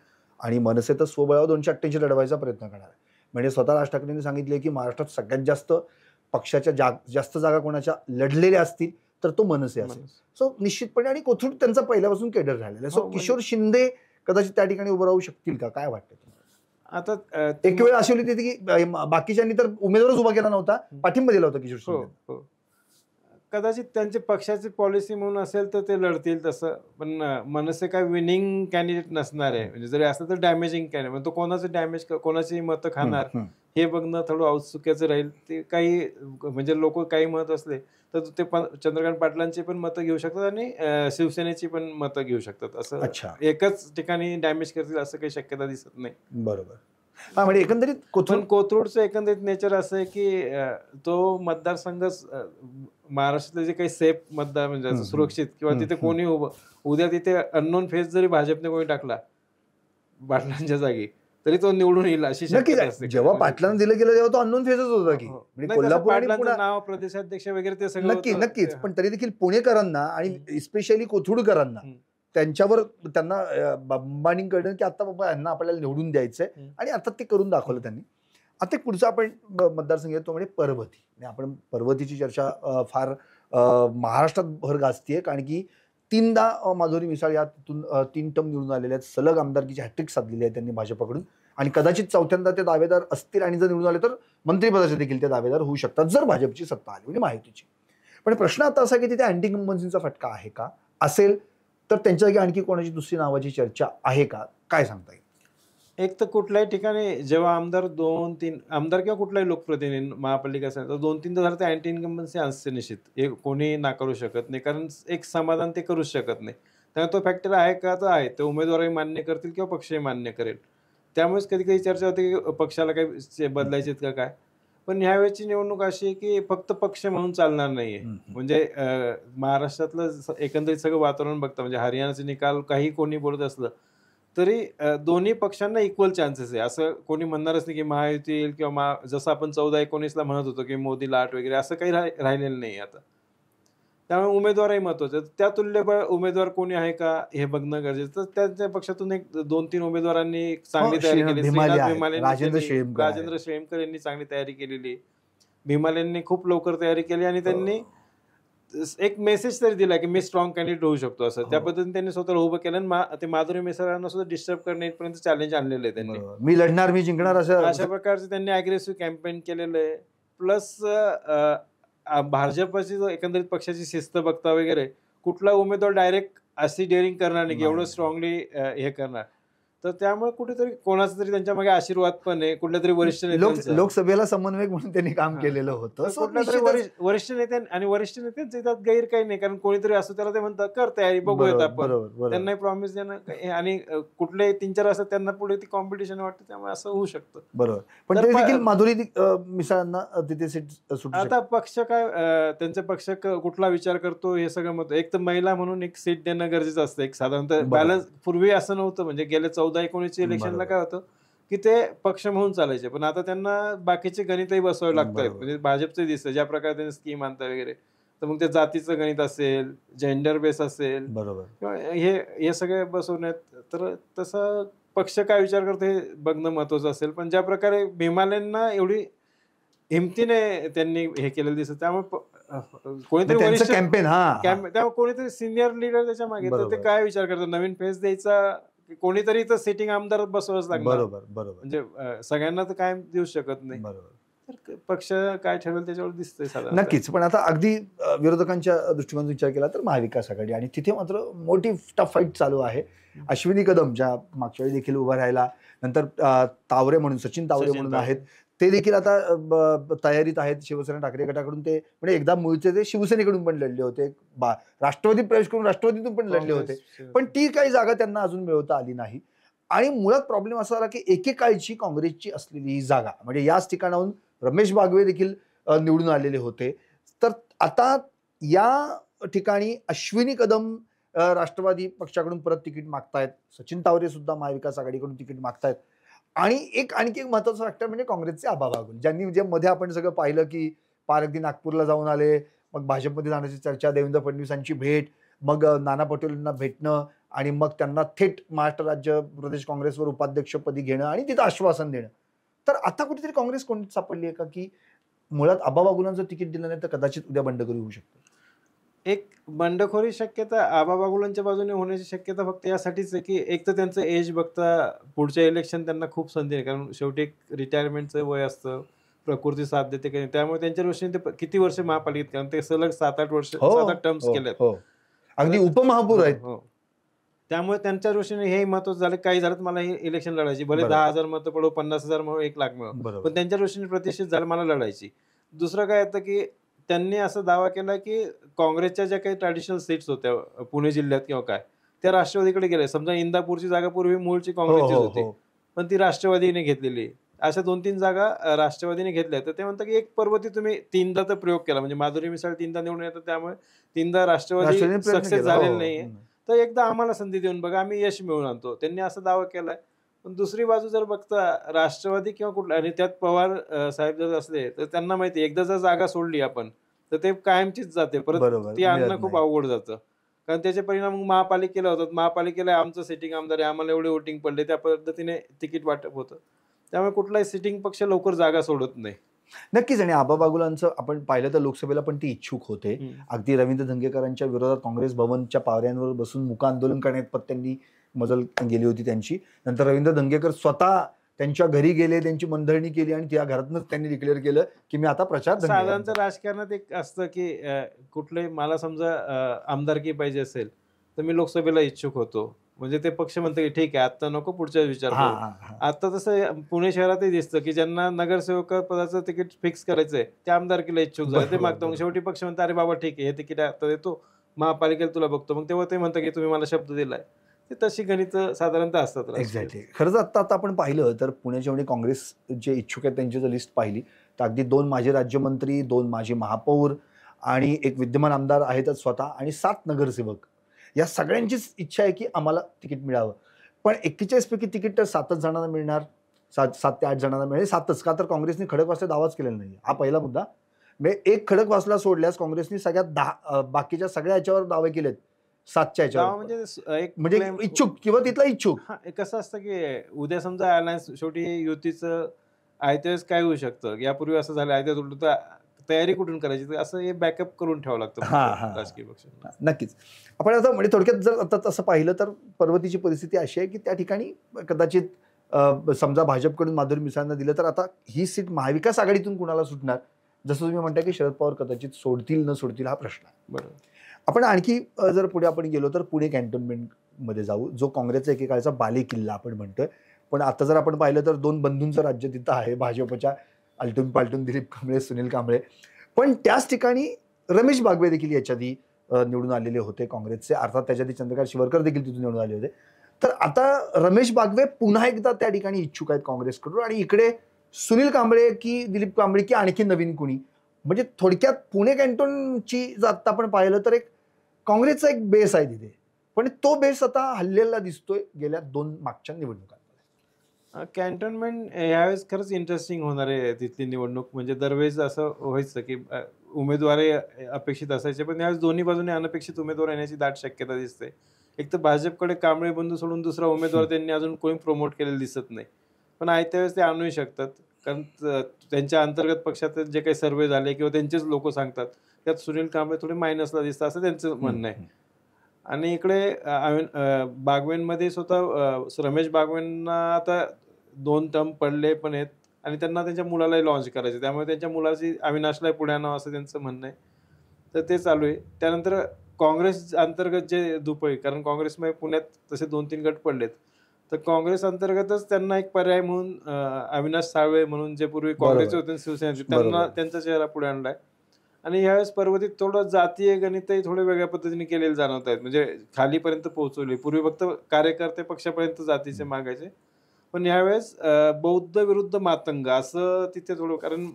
Speaker 1: आणि मनसे तर स्वबळावर दोनशे अठ्ठ्याऐंशी लढवायचा प्रयत्न करणार आहे म्हणजे स्वतः राज ठाकरेंनी सांगितले की महाराष्ट्रात सगळ्यात जास्त पक्षाच्या जाग जास्त जागा कोणाच्या लढलेल्या असतील तर तो मनसे असेल सो निश्चितपणे आणि कोथरूड त्यांचा पहिल्यापासून केडर राहिलेला सो हो, म्हणजे किशोर शिंदे कदाचित त्या ठिकाणी उभं राहू शकतील का काय वाटतं आता एक वेळ अशी होती की बाकीच्यांनी तर उमेदवारच उभा केला नव्हता पाठिंबा दिला होता किशोर हो, शिंदे हो.
Speaker 2: कदाचित त्यांचे पक्षाची पॉलिसी म्हणून असेल तर ते लढतील तसं पण मनसे काय विनिंग कॅन्डिडेट नसणार आहे म्हणजे जरी असं तर डॅमेजिंग म्हणजे कॅन्डिडेट तो कोणाचं डॅमेज कोणाची मतं खाणार हे बघणं थोडं औत्सुक्याचं राहील ते काही म्हणजे लोक काही मत असले तर ते चंद्रकांत पाटलांची पण मतं घेऊ शकतात आणि शिवसेनेची पण मतं घेऊ शकतात असं अच्छा एकच ठिकाणी डॅमेज करतील असं काही शक्यता दिसत नाही
Speaker 1: बरोबर म्हणजे एकंदरीत
Speaker 2: कोथरूड कोथरूडचं एकंदरीत नेचर असं आहे की तो मतदारसंघ महाराष्ट्रातले जे काही सेफ मतदार म्हणजे सुरक्षित किंवा तिथे कोणी उभं उद्या तिथे अननोन फेस जरी भाजपने कोणी टाकला पाटलांच्या जागी तरी तो निवडून येईल अशी जेव्हा
Speaker 1: म्हणजे पाटलांना दिलं गेलं तेव्हा तो अननोन फेसच होता की हो. म्हणजे कोल्हापूर
Speaker 2: नाव प्रदेशाध्यक्ष वगैरे ते सगळं नक्की नक्कीच
Speaker 1: पण तरी देखील पुणेकरांना आणि स्पेशली कोथुडकरांना त्यांच्यावर त्यांना बंबाणी कळलं की आता बाबा यांना आपल्याला निवडून द्यायचंय आणि आता ते करून दाखवलं त्यांनी आता पुढचा आपण मतदारसंघ येतो म्हणजे पर्वती आपण पर्वतीची चर्चा फार महाराष्ट्रात भर गाजतीये कारण की तीनदा माधुरी मिसाळ या तिथून तीन टर्म निवडून आलेले आहेत सलग आमदारकीची हॅट्रिक साधलेली आहे त्यांनी भाजपाकडून आणि कदाचित चौथ्यांदा ते दावेदार असतील आणि जर निवडून आले तर मंत्रिपदाचे देखील ते दावेदार होऊ शकतात जर भाजपची सत्ता आली म्हणजे माहितीची पण प्रश्न आता असा की तिथे अँटी फटका आहे का असेल तर त्यांच्या आणखी कोणाची दुसरी नावाची चर्चा आहे का काय सांगता येईल
Speaker 2: एक तर कुठल्याही ठिकाणी जेव्हा आमदार दोन तीन आमदार किंवा कुठलाही लोकप्रतिनिधी महापालिका असेल तर दोन तीनदा झालं तर अँटी इन्कम्बन्सी असते निश्चित एक कोणी नाकारू शकत नाही कारण एक समाधान ते करूच शकत नाही त्यामुळे तो फॅक्टर आहे का तर आहे ते उमेदवारही मान्य करतील किंवा पक्षही मान्य करेल त्यामुळेच कधी कधी चर्चा होते की पक्षाला काही बदलायचे का काय पण ह्यावेळेची निवडणूक अशी आहे की फक्त पक्ष म्हणून चालणार नाहीये म्हणजे महाराष्ट्रातलं एकंदरीत सगळं वातावरण बघता म्हणजे हरियाणाचे निकाल काही कोणी बोलत असलं तरी दोन्ही पक्षांना इक्वल चान्सेस आहे असं कोणी म्हणणारच नाही की महायुती येईल किंवा महा जसं आपण चौदा एकोणीसला म्हणत होतो की मोदी लाट वगैरे असं काही राहिलेलं नाही आता त्यामुळे उमेदवारही महत्वाचे त्या तुल्यबळ उमेदवार कोणी आहे का हे बघणं गरजेचं तर त्या पक्षातून एक दोन तीन उमेदवारांनी चांगली हो, तयारी केली राजेंद्र शेमकर यांनी चांगली तयारी केलेली यांनी खूप लवकर तयारी केली आणि त्यांनी हो. एक मेसेज तरी दिला की मी स्ट्रॉंग कॅन्डिडेट होऊ शकतो असं हो. त्या पद्धतीने त्यांनी स्वतःला उभं केलं आणि ते माधुरी मिसरांना सुद्धा डिस्टर्ब करण्यापर्यंत चॅलेंज आणलेलं आहे त्यांनी
Speaker 1: मी लढणार मी जिंकणार असं अशा
Speaker 2: प्रकारचे त्यांनी अग्रेसिव्ह कॅम्पेन केलेलं आहे प्लस भाजपची एकंदरीत पक्षाची शिस्त बघता वगैरे कुठला उमेदवार डायरेक्ट अशी डेअरिंग करणार नाही की एवढं स्ट्रॉंगली हे करणार तर त्यामुळे कुठेतरी कोणाचा तरी त्यांच्या मागे आशीर्वाद पण आहे कुठल्या तरी वरिष्ठ नेते
Speaker 1: लोकसभेला समन्वयक म्हणून त्यांनी काम केलेलं होतं
Speaker 2: वरिष्ठ नेते आणि वरिष्ठ नेते येतात गैर काही नाही कारण कोणीतरी असं त्याला ते म्हणतात कर तयारी बघूयात आपण त्यांना प्रॉमिस देणं आणि कुठले तीन चार असतात त्यांना पुढे ती कॉम्पिटिशन वाटतं त्यामुळे असं होऊ शकतं
Speaker 1: बरोबर पण देखील माधुरी मिसाळांना तिथे सीट आता
Speaker 2: पक्ष काय त्यांचे पक्ष कुठला विचार करतो हे सगळं मत एक तर महिला म्हणून एक सीट देणं गरजेचं असतं एक साधारणतः बॅलन्स पूर्वी असं नव्हतं म्हणजे गेल्या चौदा चौदा एकोणीसच्या इलेक्शनला काय होतं की ते पक्ष म्हणून चालायचे पण आता त्यांना बाकीचे गणितही बसवावे लागतात म्हणजे भाजपचे दिसत ज्या प्रकारे त्यांनी स्कीम आणता वगैरे तर मग ते जातीचं गणित असेल जेंडर बेस असेल बरोबर हे हे सगळे बसवण्यात तर तसं पक्ष काय विचार करतो हे बघणं महत्वाचं असेल पण ज्या प्रकारे भीमालेंना एवढी हिमतीने त्यांनी हे केलेलं दिसत त्यामुळे कोणीतरी कॅम्पेन हा त्यामुळे कोणीतरी सिनियर लीडर त्याच्या मागे तर ते काय विचार करतात नवीन फेस द्यायचा कोणीतरी तर सिटिंग आमदार बसवच लागणार बरोबर बरोबर म्हणजे सगळ्यांना तर काय देऊ शकत नाही बरोबर पक्ष काय ठरवेल त्याच्यावर दिसतंय नक्कीच
Speaker 1: पण आता अगदी विरोधकांच्या दृष्टिकोनातून विचार केला तर महाविकास आघाडी आणि तिथे मात्र मोठी टफ फाईट चालू आहे अश्विनी कदम ज्या मागच्या वेळी देखील उभा राहिला नंतर तावरे म्हणून सचिन तावरे म्हणून आहेत ते देखील आता तयारीत आहेत शिवसेना ठाकरे गटाकडून ते म्हणजे एकदा मूळचे ते शिवसेनेकडून पण लढले होते बा राष्ट्रवादी प्रवेश करून राष्ट्रवादीतून पण लढले होते पण ती काही जागा त्यांना अजून मिळवता आली नाही आणि मुळात प्रॉब्लेम असा झाला की एकेकाळची काँग्रेसची असलेली ही जागा म्हणजे याच ठिकाणाहून रमेश बागवे देखील निवडून आलेले होते तर आता या ठिकाणी अश्विनी कदम राष्ट्रवादी पक्षाकडून परत तिकीट मागतायत सचिन तावरे सुद्धा महाविकास आघाडीकडून तिकीट मागतायत आणि एक आणखी एक महत्वाचा फॅक्टर म्हणजे काँग्रेसचे आबा ज्यांनी जे मध्ये आपण सगळं पाहिलं की पार अगदी नागपूरला जाऊन आले मग भाजपमध्ये जाण्याची चर्चा देवेंद्र फडणवीसांची भेट मग नाना पटोलेंना भेटणं आणि मग त्यांना थेट महाराष्ट्र राज्य प्रदेश काँग्रेसवर उपाध्यक्षपदी घेणं आणि तिथं आश्वासन देणं तर आता कुठेतरी काँग्रेस कोण सापडली आहे का की मुळात आबा तिकीट दिलं नाही तर कदाचित उद्या बंडखोरी होऊ
Speaker 2: शकते एक बंडखोरी शक्यता आबा बागुलांच्या बाजूने होण्याची शक्यता फक्त यासाठीच आहे की एक तर त्यांचं एज बघता पुढच्या इलेक्शन त्यांना खूप संधी आहे कारण शेवटी एक रिटायरमेंटचं वय असतं प्रकृती साथ देते की नाही त्यामुळे त्यांच्या दृष्टीने ते किती वर्ष महापालिकेत कारण ते सलग सात आठ वर्ष हो, सात टर्म्स हो, केलेत हो.
Speaker 1: अगदी उपमहापूर आहेत
Speaker 2: त्यामुळे त्यांच्या दृष्टीने हे महत्वाचं झालं काही झालं मला ही इलेक्शन लढायची भले दहा हजार मत पडो पन्नास हजार म्हणून एक लाख मिळो पण त्यांच्या दृष्टीने प्रतिष्ठित झालं मला लढायची दुसरं काय येतं की त्यांनी असा दावा केला की काँग्रेसच्या ज्या काही ट्रॅडिशनल सीट्स होत्या पुणे जिल्ह्यात किंवा काय त्या राष्ट्रवादीकडे गेल्या समजा इंदापूरची जागा पूर्वी मूळची हो, काँग्रेसची हो, होती हो. पण ती राष्ट्रवादीने घेतलेली अशा दोन तीन जागा राष्ट्रवादीने घेतल्या तर ते म्हणतात की एक पर्वती तुम्ही तीनदा तर प्रयोग केला म्हणजे माधुरी मिसाळ तीनदा निवडून येतात त्यामुळे तीनदा राष्ट्रवादी सक्सेस झालेली नाहीये तर एकदा आम्हाला संधी देऊन बघा आम्ही यश मिळून आणतो त्यांनी असा दावा केलाय पण दुसरी बाजू जर बघता राष्ट्रवादी किंवा कुठला आणि त्यात पवार साहेब जर असले तर त्यांना माहिती एकदा जर जागा सोडली आपण तर ते कायमचीच जाते परत ते आणणं खूप अवघड जातं कारण त्याचे परिणाम महापालिकेला होतात महापालिकेला आमचं सिटिंग आमदार आहे आम्हाला एवढे वोटिंग पडले त्या पद्धतीने तिकीट वाटप होतं त्यामुळे कुठलाही सिटिंग पक्ष लवकर जागा सोडत नाही
Speaker 1: नक्कीच आणि आबा बागुलांचं आपण पाहिलं तर लोकसभेला पण ती इच्छुक होते अगदी रवींद्र धंगेकरांच्या विरोधात काँग्रेस भवनच्या पावऱ्यांवर बसून मुका आंदोलन करण्यात पत्त्यांनी त्यांनी मजल गेली होती त्यांची नंतर रवींद्र धंगेकर स्वतः त्यांच्या घरी गेले त्यांची मनधरणी केली आणि त्या घरातूनच त्यांनी डिक्लेअर केलं की मी आता प्रचार साधारणतः
Speaker 2: राजकारणात एक असतं की कुठले मला समजा आमदारकी पाहिजे असेल तर मी लोकसभेला इच्छुक होतो म्हणजे ते पक्ष म्हणते की ठीक आहे आता नको पुढच्या विचार आता तसं पुणे शहरातही दिसतं की ज्यांना नगरसेवक पदाचं तिकीट फिक्स करायचंय ते आमदारकीला इच्छुक झालं ते मागतो मग शेवटी पक्ष म्हणतात अरे बाबा ठीक आहे हे तिकीट आता देतो महापालिकेला तुला बघतो मग तेव्हा ते म्हणतं की तुम्ही मला शब्द दिलाय ते तशी गणित साधारणतः असतात एक्झॅक्टली
Speaker 1: खरंच आता आता आपण पाहिलं तर म्हणजे काँग्रेस जे इच्छुक आहेत त्यांची जर लिस्ट पाहिली तर अगदी दोन माझे राज्यमंत्री दोन माझे महापौर आणि एक विद्यमान आमदार आहेतच स्वतः आणि सात नगरसेवक या सगळ्यांचीच इच्छा आहे की आम्हाला तिकीट मिळावं पण एक्केचाळीसपैकी तिकीट तर सातच जणांना मिळणार सात सात ते आठ जणांना मिळेल सातच का तर काँग्रेसने खडकवासला दावाच केलेला नाही हा पहिला मुद्दा म्हणजे एक खडकवासला सोडल्यास काँग्रेसने सगळ्यात दहा बाकीच्या सगळ्या याच्यावर दावे केलेत सातच्या
Speaker 2: म्हणजे एक म्हणजे इच्छुक
Speaker 1: किंवा तिथला इच्छुक
Speaker 2: कसं असतं की उद्या समजा अलायन्स शेवटी युतीचं आयत्यावेळेस काय होऊ शकतं यापूर्वी असं झालं आयत्या उलट तर तयारी कुठून करायची असं हे बॅकअप करून ठेवावं लागतं राजकीय पक्ष
Speaker 1: नक्कीच आपण आता म्हणजे थोडक्यात जर आता तसं पाहिलं तर पर्वतीची परिस्थिती अशी आहे की त्या ठिकाणी कदाचित समजा भाजपकडून माधुरी मिसाळांना दिलं तर आता ही सीट महाविकास आघाडीतून कुणाला सुटणार जसं तुम्ही म्हणता की शरद पवार कदाचित सोडतील न सोडतील हा प्रश्न आहे बरोबर आपण आणखी जर पुढे आपण गेलो तर पुणे कॅन्टोन्मेंटमध्ये जाऊ जो काँग्रेसचा एकेकाळचा बाले किल्ला आपण म्हणतोय पण आता जर आपण पाहिलं तर दोन बंधूंचं राज्य तिथं आहे भाजपच्या आलटून पालटून दिलीप कांबळे सुनील कांबळे पण त्याच ठिकाणी रमेश बागवे देखील याच्या आधी निवडून आलेले होते काँग्रेसचे अर्थात त्याच्या चंद्रकांत शिवरकर देखील तिथून निवडून आले होते तर आता रमेश बागवे पुन्हा एकदा त्या ठिकाणी इच्छुक आहेत काँग्रेसकडून आणि इकडे सुनील कांबळे की दिलीप कांबळे की आणखी नवीन कुणी म्हणजे थोडक्यात पुणे कॅन्टोनची जर आत्ता आपण पाहिलं तर एक काँग्रेसचा एक बेस आहे तिथे पण तो बेस आता हल्लेला दिसतोय गेल्या दोन मागच्या निवडणुकांमध्ये
Speaker 2: कॅन्टोन्मेंट यावेळेस खरंच इंटरेस्टिंग होणार आहे तिथली निवडणूक म्हणजे दरवेळेस असं व्हायचं की उमेदवार अपेक्षित असायचे पण यावेळेस दोन्ही बाजूने अनपेक्षित उमेदवार येण्याची दाट शक्यता दिसते एक तर भाजपकडे कांबळे बंधू सोडून दुसरा उमेदवार त्यांनी अजून कोणी प्रमोट केलेला दिसत नाही पण आयत्या वेळेस ते आणूही शकतात कारण त्यांच्या अंतर्गत पक्षात जे काही सर्वे झाले किंवा त्यांचेच लोक सांगतात त्यात सुनील कांबळे थोडे मायनसला दिसतात असं त्यांचं म्हणणं आहे आणि इकडे बागवेनमध्ये स्वतः रमेश बागवेंना आता दोन टर्म पडले पण आहेत आणि त्यांना त्यांच्या मुलालाही लॉन्च करायचे त्यामुळे त्यांच्या मुलाची अविनाशला पुढे आणावं असं त्यांचं म्हणणं आहे तर ते चालू आहे त्यानंतर काँग्रेस अंतर्गत जे दुपय कारण काँग्रेसमध्ये पुण्यात तसे दोन तीन गट पडलेत तर काँग्रेस अंतर्गतच त्यांना एक पर्याय म्हणून अविनाश साळवे म्हणून जे पूर्वी काँग्रेसचे होते शिवसेनेचे त्यांना त्यांचा चेहरा पुढे आहे आणि ह्यावेळेस पर्वतीत थोडं जातीय गणितही थोडे वेगळ्या पद्धतीने केलेले जाणवत आहेत म्हणजे खालीपर्यंत पोहोचवले पूर्वी फक्त कार्यकर्ते पक्षापर्यंत जातीचे मागायचे पण ह्यावेळेस बौद्ध विरुद्ध मातंग असं तिथे थोडं कारण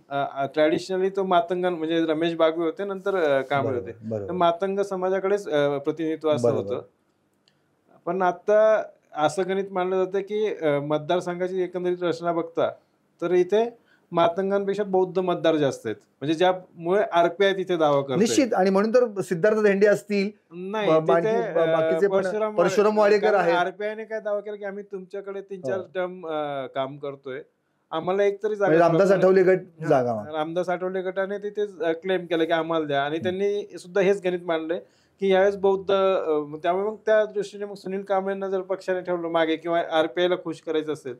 Speaker 2: ट्रॅडिशनली तो मातंग म्हणजे रमेश बागवे होते नंतर काम होते मातंग समाजाकडेच प्रतिनिधित्व असं होतं पण आता असं गणित मानलं जातं की मतदारसंघाची एकंदरीत रचना बघता तर इथे मातंगांपेक्षा बौद्ध मतदार जास्त आहेत म्हणजे ज्यामुळे आरपीआय तिथे दावा करतो निश्चित
Speaker 1: आणि म्हणून तर सिद्धार्थ धेंडे असतील नाही परशुराम वाडेकर आहे
Speaker 2: आरपीआयने काय दावा केला की आम्ही तुमच्याकडे तीन हो. चार टर्म काम करतोय आम्हाला एक तरी जागा म्हणजे रामदास आठवले गट जागा रामदास आठवले गटाने तिथे क्लेम केलं की आम्हाला द्या आणि त्यांनी सुद्धा हेच गणित मांडले की यावेळेस बौद्ध त्यामुळे मग त्या दृष्टीने मग सुनील कांबळेंना जर पक्षाने ठेवलं मागे किंवा आरपीआयला खुश करायचं असेल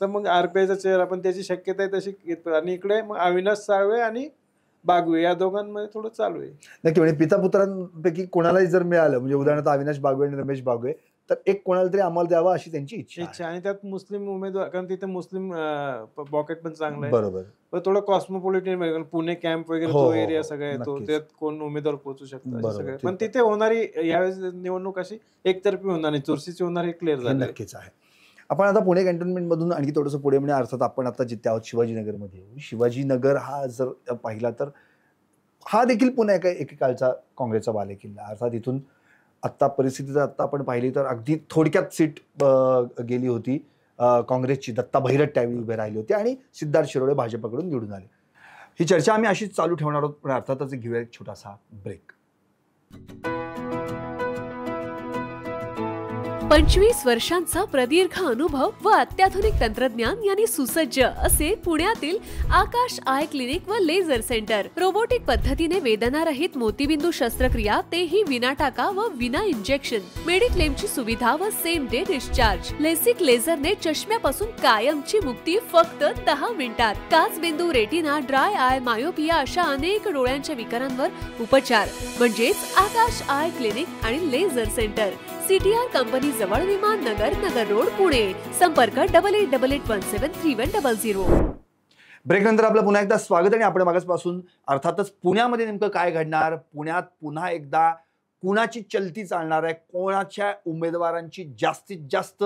Speaker 2: तर मग आर चा आयचा चेहरा पण त्याची शक्यता आहे तशी येतो आणि इकडे मग अविनाश साळवे आणि बागवे या दोघांमध्ये थोडं चालू आहे
Speaker 1: नक्की म्हणजे पिता पुत्रांपैकी कोणालाही जर मिळालं म्हणजे उदाहरणार्थ अविनाश बागवे आणि रमेश बागवे तर एक कोणाला तरी आम्हाला द्यावा अशी त्यांची इच्छा
Speaker 2: इच्छा आणि त्यात मुस्लिम उमेदवार कारण तिथे मुस्लिम पॉकेट पण चांगलं आहे बरोबर थोडं कॉस्मोपॉलिटन पुणे कॅम्प वगैरे हो, तो एरिया हो, हो. सगळा येतो त्यात कोण उमेदवार पोहोचू शकतो पण तिथे होणारी यावेळेस निवडणूक अशी एकतर्फी होणार नाही चुरशीची होणार हे क्लिअर झालं
Speaker 1: नक्कीच आहे आपण आता पुणे कॅन्टोन्मेंटमधून आणखी थोडंसं पुढे म्हणजे अर्थात आपण आता जिथे आहोत शिवाजीनगरमध्ये शिवाजीनगर हा जर पाहिला तर हा देखील पुन्हा एका एकेकाळचा काँग्रेसचा बालेकिल्ला अर्थात इथून आत्ता परिस्थिती जर आत्ता आपण पाहिली तर अगदी थोडक्यात सीट गेली होती काँग्रेसची दत्ता भैरट त्यावेळी उभे राहिली होती आणि सिद्धार्थ शिरोडे भाजपाकडून निवडून आले ही चर्चा आम्ही अशीच चालू ठेवणार आहोत पण अर्थातच घेऊया एक छोटासा ब्रेक
Speaker 2: पंचवीस वर्षांचा प्रदीर्घ अनुभव व अत्याधुनिक तंत्रज्ञान यांनी सुसज्ज असे पुण्यातील आकाश आय क्लिनिक व लेझर सेंटर रोबोटिक पद्धतीने वेदनारहित मोतीबिंदू शस्त्रक्रिया तेही विना टाका व विना इंजेक्शन मेडिक्लेमची सुविधा व सेम डे डिस्चार्ज लेसिक लेझरने चष्म्यापासून कायमची मुक्ती फक्त दहा मिनिटात बिंदू रेटिना ड्राय आय मायोपिया अशा अनेक डोळ्यांच्या विकारांवर उपचार म्हणजेच आकाश आय क्लिनिक आणि लेझर सेंटर सीटीआर कंपनी जवळ विमान नगर नगर रोड पुणे संपर्क double eight double eight one seven three one double zero
Speaker 1: ब्रेकनंतर आपलं पुन्हा एकदा स्वागत आणि आपण मागासपासून अर्थातच पुण्यामध्ये नेमकं काय घडणार पुण्यात पुन्हा एकदा कुणाची चलती चालणार आहे कोणाच्या उमेदवारांची जास्तीत जास्त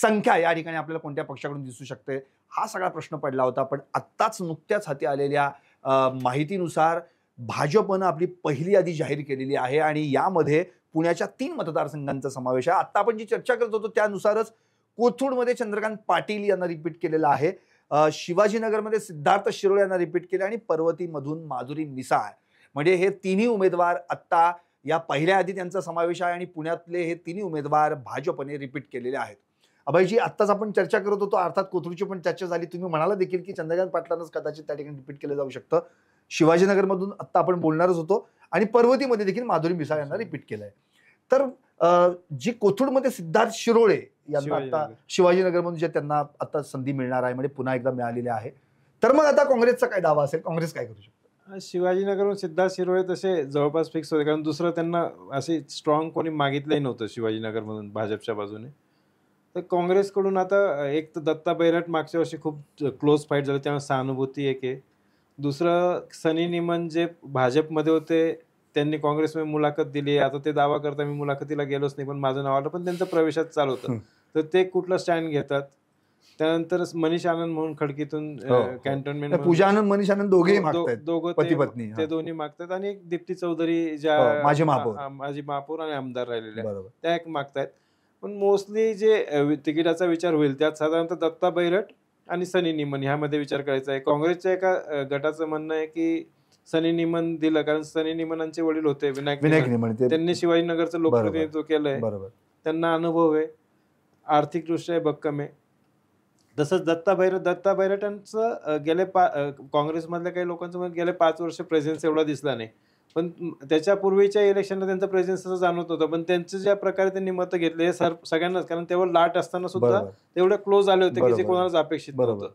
Speaker 1: संख्या या ठिकाणी आपल्याला कोणत्या पक्षाकडून दिसू शकते हा सगळा प्रश्न पडला होता पण आत्ताच नुकत्याच हाती आलेल्या माहितीनुसार भाजपनं आपली पहिली यादी जाहीर केलेली आहे आणि यामध्ये पुण्याच्या तीन मतदारसंघांचा समावेश आहे आता आपण जी चर्चा करत होतो त्यानुसारच कोथरूडमध्ये चंद्रकांत पाटील यांना रिपीट केलेला आहे शिवाजीनगरमध्ये सिद्धार्थ शिरोळे यांना रिपीट केले आणि पर्वतीमधून माधुरी मिसाळ म्हणजे हे तिन्ही उमेदवार आत्ता या पहिल्या आधी त्यांचा समावेश आहे आणि पुण्यातले हे तिन्ही उमेदवार भाजपने रिपीट केलेले आहेत अभयजी आत्ताच आपण चर्चा करत होतो अर्थात कोथरूडची पण चर्चा झाली तुम्ही म्हणाला देखील की चंद्रकांत पाटलांनाच कदाचित त्या ठिकाणी रिपीट केलं जाऊ शकतं शिवाजीनगरमधून आत्ता आपण बोलणारच होतो आणि पर्वतीमध्ये देखील माधुरी मिसाळ यांना रिपीट केलंय तर जी कोथरूडमध्ये सिद्धार्थ शिरोळे यांना आता शिवाजीनगरमधून जे त्यांना आता संधी मिळणार आहे म्हणजे पुन्हा एकदा मिळालेली आहे तर मग आता काँग्रेसचा काय दावा असेल काँग्रेस काय करू
Speaker 2: शकतो शिवाजीनगरहून सिद्धार्थ शिरोळे तसे जवळपास फिक्स होते कारण दुसरं त्यांना असे स्ट्रॉंग कोणी मागितलंही नव्हतं शिवाजीनगरमधून भाजपच्या बाजूने तर काँग्रेसकडून आता एक तर दत्ता बैराट मागच्या वर्षी खूप क्लोज फाईट झाली त्यामुळे सहानुभूती एक आहे दुसरं सनी निमन जे भाजपमध्ये होते त्यांनी काँग्रेसमध्ये मुलाखत दिली आता ते दावा करता मी मुलाखतीला गेलोच नाही पण माझं नाव आलं पण त्यांचं प्रवेशात चालू होतं तर ते कुठला स्टँड घेतात त्यानंतर मनीष आनंद म्हणून खडकीतून हो, हो. कॅन्टोनमेंट पूजा आनंद मनीष आनंद दोघे दोघं पती पत्नी ते दोन्ही मागतात आणि एक दीप्ती चौधरी ज्या हो, माझी महापौर माझी आणि आमदार राहिलेल्या त्या एक मागतायत पण मोस्टली जे तिकिटाचा विचार होईल त्यात साधारणतः दत्ता बैरट आणि सनी निमन ह्यामध्ये विचार करायचा आहे काँग्रेसच्या एका गटाचं म्हणणं आहे की सनी निमन दिलं कारण सनी निमनांचे वडील होते विनायक विनायक निमन त्यांनी शिवाजीनगरचं लोकप्रतिनिधित्व केलंय बरोबर त्यांना अनुभव आहे आर्थिक दृष्ट्या भक्कम आहे तसंच दत्ता भैरव दत्ता भैरटांचं गेले पा काँग्रेसमधल्या काही लोकांचं गेले पाच वर्ष प्रेझेन्स एवढा दिसला नाही पण त्याच्यापूर्वीच्या इलेक्शनला त्यांचा प्रेझेन्स जाणवत होतं पण त्यांचं ज्या प्रकारे त्यांनी मतं घेतले हे सर सगळ्यांनाच कारण तेव्हा लाट असताना सुद्धा तेवढे क्लोज आले होते की जे कोणालाच अपेक्षित नव्हतं